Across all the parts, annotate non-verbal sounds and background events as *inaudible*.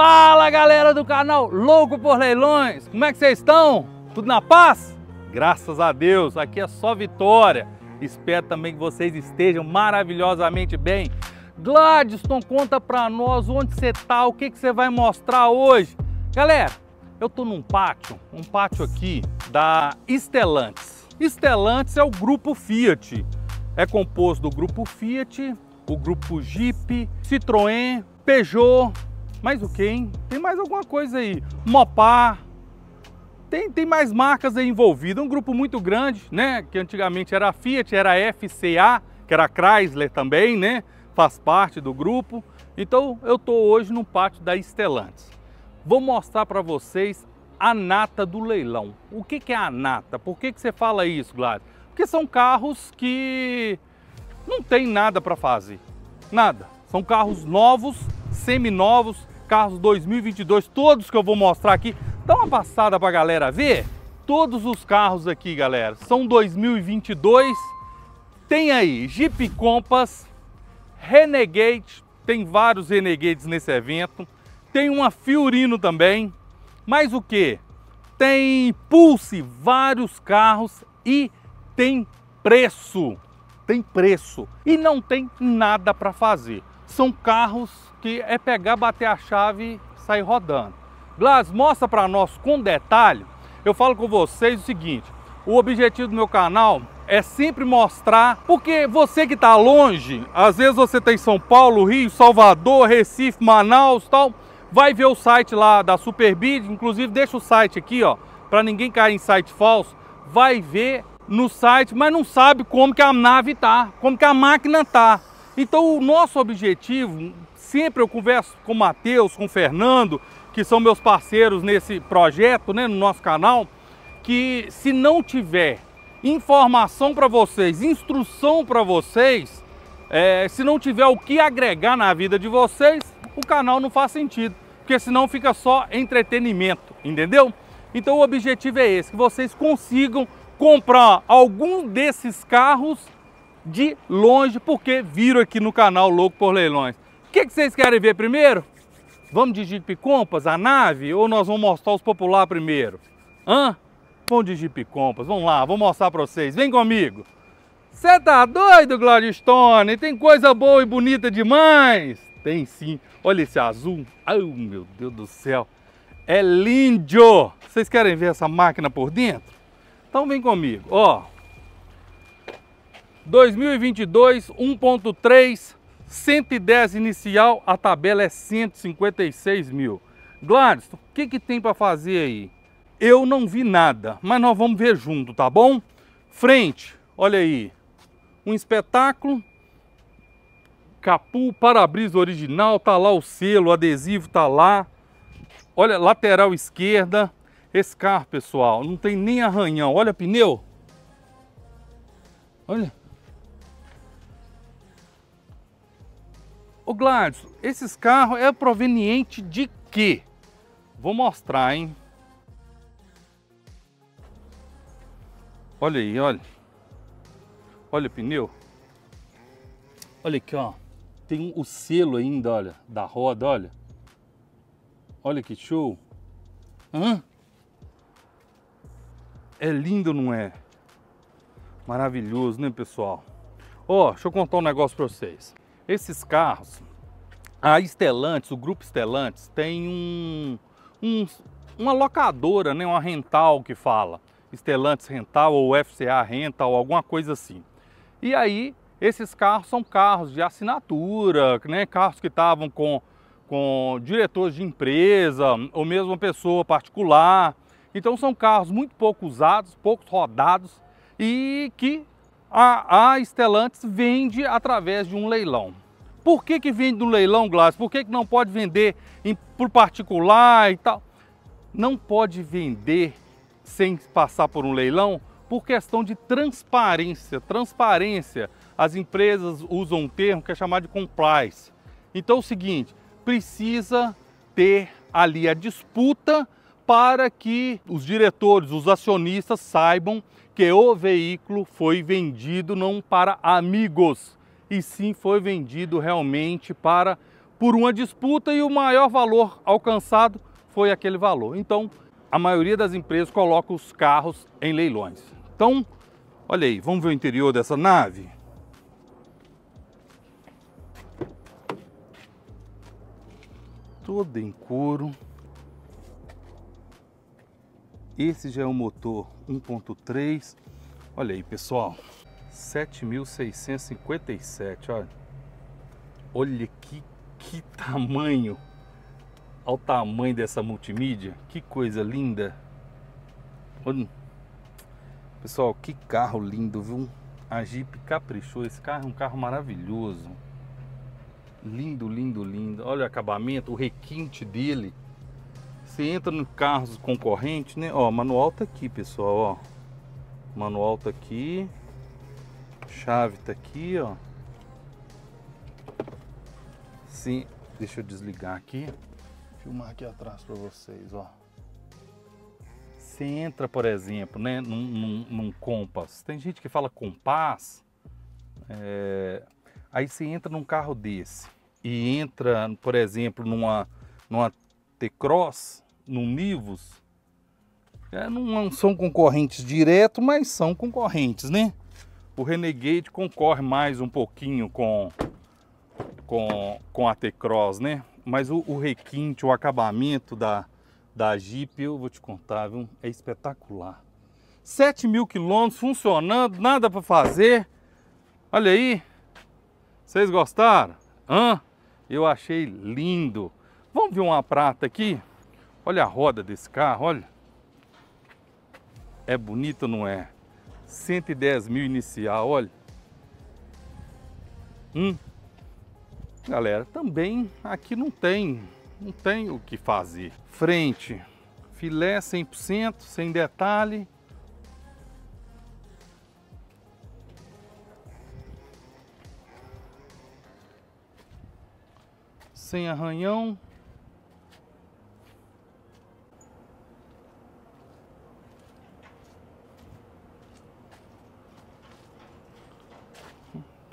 Fala galera do canal Louco por Leilões, como é que vocês estão? Tudo na paz? Graças a Deus, aqui é só vitória. Espero também que vocês estejam maravilhosamente bem. Gladstone, conta pra nós onde você tá, o que, que você vai mostrar hoje. Galera, eu tô num pátio, um pátio aqui da Estelantes. Estelantes é o grupo Fiat. É composto do grupo Fiat, o grupo Jeep, Citroën, Peugeot, mas o que, hein? Tem mais alguma coisa aí. Mopar. Tem, tem mais marcas aí envolvidas. Um grupo muito grande, né? Que antigamente era a Fiat, era a FCA, que era a Chrysler também, né? Faz parte do grupo. Então eu tô hoje no pátio da Estelantes. Vou mostrar para vocês a nata do leilão. O que, que é a nata? Por que, que você fala isso, Gladys? Porque são carros que não tem nada para fazer. Nada. São carros novos, seminovos, carros 2022, todos que eu vou mostrar aqui. Dá uma passada para a galera ver. Todos os carros aqui, galera, são 2022. Tem aí Jeep Compass, Renegade, tem vários Renegades nesse evento. Tem uma Fiorino também. Mas o que? Tem Pulse, vários carros e tem preço. Tem preço. E não tem nada para fazer são carros que é pegar, bater a chave, sair rodando. Blas, mostra para nós com detalhe. Eu falo com vocês o seguinte: o objetivo do meu canal é sempre mostrar, porque você que está longe, às vezes você tem tá São Paulo, Rio, Salvador, Recife, Manaus, tal, vai ver o site lá da Superbid, inclusive deixa o site aqui, ó, para ninguém cair em site falso, vai ver no site, mas não sabe como que a nave tá, como que a máquina tá. Então, o nosso objetivo, sempre eu converso com o Matheus, com o Fernando, que são meus parceiros nesse projeto, né, no nosso canal, que se não tiver informação para vocês, instrução para vocês, é, se não tiver o que agregar na vida de vocês, o canal não faz sentido, porque senão fica só entretenimento, entendeu? Então o objetivo é esse, que vocês consigam comprar algum desses carros de longe, porque viram aqui no canal Louco por Leilões. O que, que vocês querem ver primeiro? Vamos de Jeep Compass, a nave, ou nós vamos mostrar os popular primeiro? Hã? Vamos de Jeep Compass, vamos lá, vou mostrar pra vocês, vem comigo. Você tá doido, Gladstone? Tem coisa boa e bonita demais? Tem sim. Olha esse azul. Ai, meu Deus do céu. É lindo! Vocês querem ver essa máquina por dentro? Então vem comigo, ó. 2022 1.3, 110 inicial, a tabela é 156 mil. Gladys, o que, que tem para fazer aí? Eu não vi nada, mas nós vamos ver junto, tá bom? Frente, olha aí, um espetáculo. Capu, para-brisa original, tá lá o selo, o adesivo tá lá. Olha, lateral esquerda. Esse carro, pessoal, não tem nem arranhão. Olha pneu. Olha. Ô Gladys, esses carros é proveniente de quê? Vou mostrar, hein? Olha aí, olha. Olha o pneu. Olha aqui, ó. Tem o selo ainda, olha, da roda, olha. Olha que show. Hã? É lindo, não é? Maravilhoso, né, pessoal? Ó, oh, deixa eu contar um negócio pra vocês. Esses carros, a Estelantes, o grupo Estelantes tem um, um, uma locadora, né, uma rental que fala. Estelantes Rental ou FCA Rental, alguma coisa assim. E aí, esses carros são carros de assinatura, né, carros que estavam com, com diretores de empresa ou mesmo uma pessoa particular. Então são carros muito pouco usados, poucos rodados e que a, a Stellantis vende através de um leilão. Por que, que vende no leilão, Glass? Por que, que não pode vender por particular e tal? Não pode vender sem passar por um leilão por questão de transparência. Transparência, as empresas usam um termo que é chamado de compliance. Então é o seguinte, precisa ter ali a disputa para que os diretores, os acionistas saibam que o veículo foi vendido não para amigos, e sim foi vendido realmente para por uma disputa e o maior valor alcançado foi aquele valor. Então, a maioria das empresas coloca os carros em leilões. Então, olha aí, vamos ver o interior dessa nave? Toda em couro. Esse já é um motor 1.3. Olha aí, pessoal. 7.657, olha. Olha que, que tamanho. Olha o tamanho dessa multimídia. Que coisa linda. Olha. Pessoal, que carro lindo, viu? A Jeep caprichou. Esse carro é um carro maravilhoso. Lindo, lindo, lindo. Olha o acabamento, o requinte dele. Você entra no carros concorrente, né? Ó, manual tá aqui, pessoal, ó. Manual tá aqui. Chave tá aqui, ó. Sim, deixa eu desligar aqui. Filmar aqui atrás para vocês, ó. Você entra, por exemplo, né, num, num, num compass. Tem gente que fala compás. É... Aí você entra num carro desse e entra, por exemplo, numa, numa T-Cross, no Nivus, é, não é, são concorrentes direto, mas são concorrentes, né? O Renegade concorre mais um pouquinho com com, com a T-Cross, né? Mas o, o, requinte, o acabamento da, da Jeep, eu vou te contar, viu? é espetacular. 7 mil quilômetros funcionando, nada para fazer. Olha aí, vocês gostaram? Hã? Eu achei lindo. Vamos ver uma prata aqui? Olha a roda desse carro, olha. É bonito, não é? 110 mil inicial, olha. Hum. Galera, também aqui não tem, não tem o que fazer. Frente, filé 100%, sem detalhe. Sem arranhão.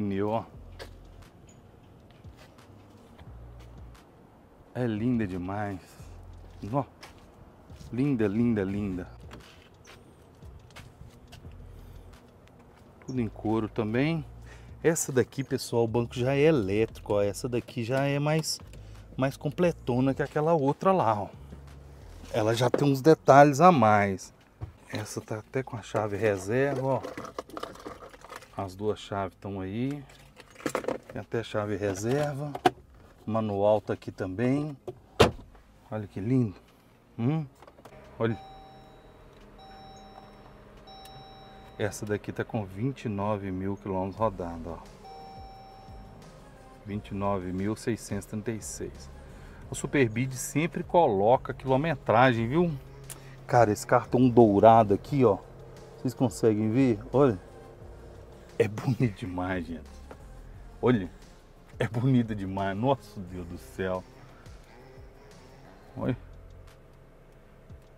pneu, ó. É linda demais. Ó. Linda, linda, linda. Tudo em couro também. Essa daqui, pessoal, o banco já é elétrico, ó. Essa daqui já é mais, mais completona que aquela outra lá, ó. Ela já tem uns detalhes a mais. Essa tá até com a chave reserva, ó. As duas chaves estão aí. Tem até chave reserva. manual tá aqui também. Olha que lindo. Hum? Olha. Essa daqui tá com 29 mil quilômetros rodando, ó. 29.636. O Superbid sempre coloca quilometragem, viu? Cara, esse cartão dourado aqui, ó. Vocês conseguem ver? Olha. É bonito demais, gente. Olha, é bonita demais. Nosso Deus do céu. Olha.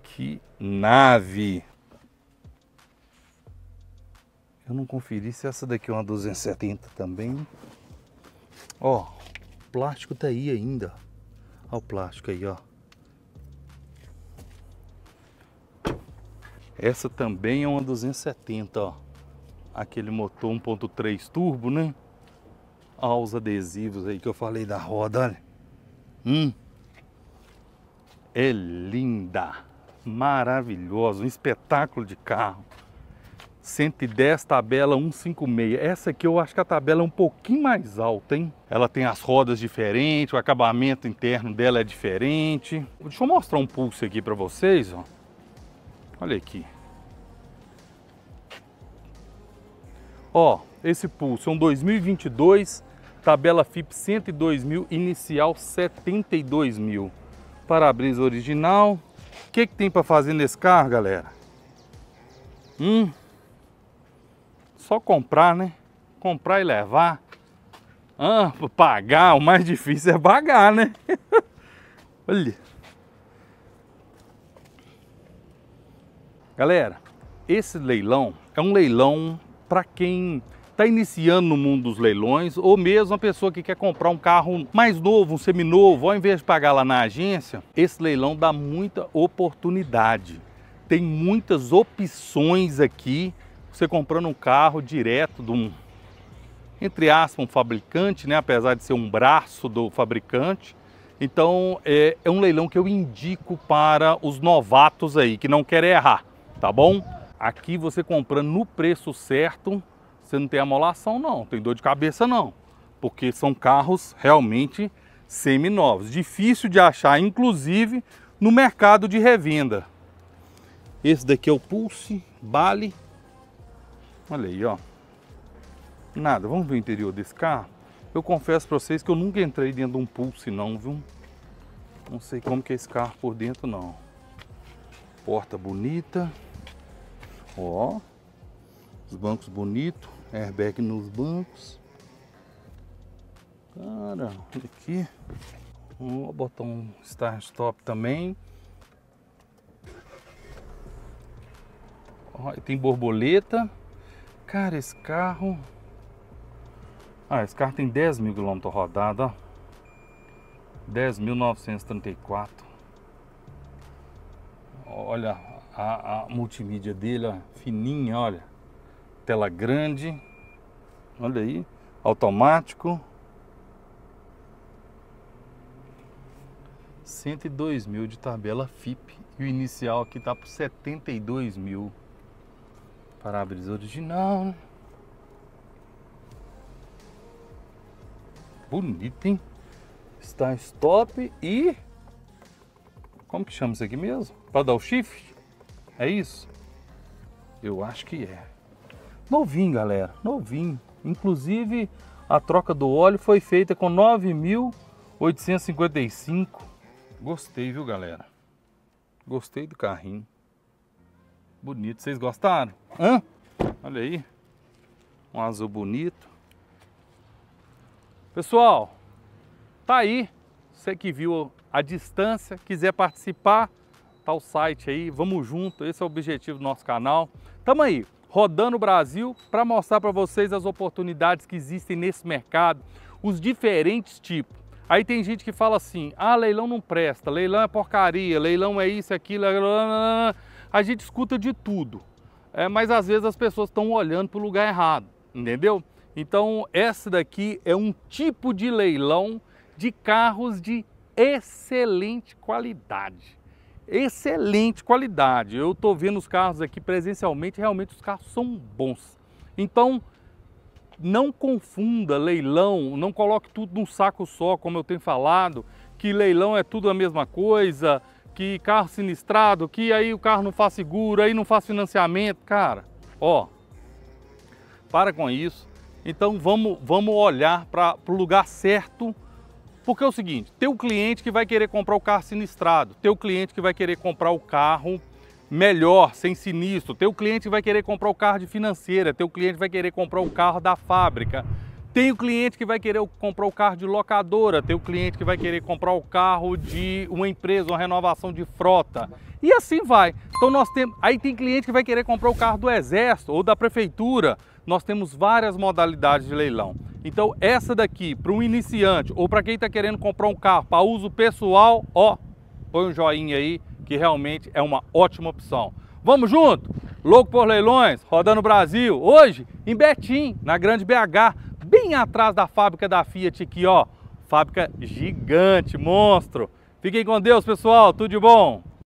Que nave. Eu não conferi se essa daqui é uma 270 também. Ó, o plástico tá aí ainda. Ó o plástico aí, ó. Essa também é uma 270, ó aquele motor 1.3 turbo, né? os adesivos aí que eu falei da roda, olha. Hum. É linda, maravilhosa, um espetáculo de carro. 110 tabela 156. Essa aqui eu acho que a tabela é um pouquinho mais alta, hein? Ela tem as rodas diferentes, o acabamento interno dela é diferente. Deixa eu mostrar um pulso aqui para vocês, ó. Olha aqui. Ó, esse pulso é um 2022, tabela FIP 102 mil, inicial 72 mil. Para-brisa original. O que, que tem para fazer nesse carro, galera? Hum, só comprar, né? Comprar e levar. Ah, pagar, o mais difícil é pagar, né? *laughs* Olha. Galera, esse leilão é um leilão para quem está iniciando no mundo dos leilões ou mesmo a pessoa que quer comprar um carro mais novo, um seminovo, ao invés de pagar lá na agência, esse leilão dá muita oportunidade. Tem muitas opções aqui. Você comprando um carro direto de um, entre aspas, um fabricante, né? apesar de ser um braço do fabricante. Então é, é um leilão que eu indico para os novatos aí, que não querem errar, tá bom? Aqui você comprando no preço certo, você não tem amolação não, tem dor de cabeça não, porque são carros realmente semi novos, difícil de achar inclusive no mercado de revenda. Esse daqui é o Pulse Bale. Olha aí, ó. Nada, vamos ver o interior desse carro. Eu confesso para vocês que eu nunca entrei dentro de um Pulse não, viu? Não sei como que é esse carro por dentro não. Porta bonita. Ó, os bancos bonitos, airbag nos bancos. Cara, olha aqui. Ó, botão start stop também. Ó, tem borboleta. Cara, esse carro... Ah, esse carro tem 10 mil quilômetros rodados, ó. 10.934. Olha a, a multimídia dele, ó, fininha, olha. Tela grande, olha aí, automático. 102 mil de tabela FIP e o inicial aqui tá por 72 mil. parabéns original. Né? Bonito, hein? Está stop e como que chama isso aqui mesmo? Para dar o shift? É isso? Eu acho que é. Novinho, galera, novinho. Inclusive, a troca do óleo foi feita com 9.855. Gostei, viu, galera? Gostei do carrinho. Bonito, vocês gostaram? Hã? Olha aí. Um azul bonito. Pessoal, tá aí. Você que viu a distância, quiser participar, Tal o site aí, vamos junto, esse é o objetivo do nosso canal. Tamo aí, rodando o Brasil para mostrar para vocês as oportunidades que existem nesse mercado, os diferentes tipos. Aí tem gente que fala assim: "Ah, leilão não presta, leilão é porcaria, leilão é isso, é aquilo". É A gente escuta de tudo. É, mas às vezes as pessoas estão olhando para o lugar errado, entendeu? Então, essa daqui é um tipo de leilão de carros de excelente qualidade excelente qualidade. Eu estou vendo os carros aqui presencialmente, realmente os carros são bons. Então, não confunda leilão, não coloque tudo num saco só, como eu tenho falado, que leilão é tudo a mesma coisa, que carro sinistrado, que aí o carro não faz seguro, aí não faz financiamento, cara. Ó, para com isso. Então vamos, vamos olhar para o lugar certo porque é o seguinte, tem o cliente que vai querer comprar o carro sinistrado, tem o cliente que vai querer comprar o carro melhor, sem sinistro, tem o cliente que vai querer comprar o carro de financeira, tem o cliente que vai querer comprar o carro da fábrica, tem o cliente que vai querer comprar o carro de locadora, tem o cliente que vai querer comprar o carro de uma empresa, uma renovação de frota. E assim vai. Então nós temos, aí tem cliente que vai querer comprar o carro do exército ou da prefeitura nós temos várias modalidades de leilão. Então essa daqui, para um iniciante ou para quem está querendo comprar um carro para uso pessoal, ó, põe um joinha aí que realmente é uma ótima opção. Vamos junto? Louco por leilões, rodando o Brasil, hoje em Betim, na Grande BH, bem atrás da fábrica da Fiat aqui, ó. Fábrica gigante, monstro. Fiquem com Deus, pessoal. Tudo de bom.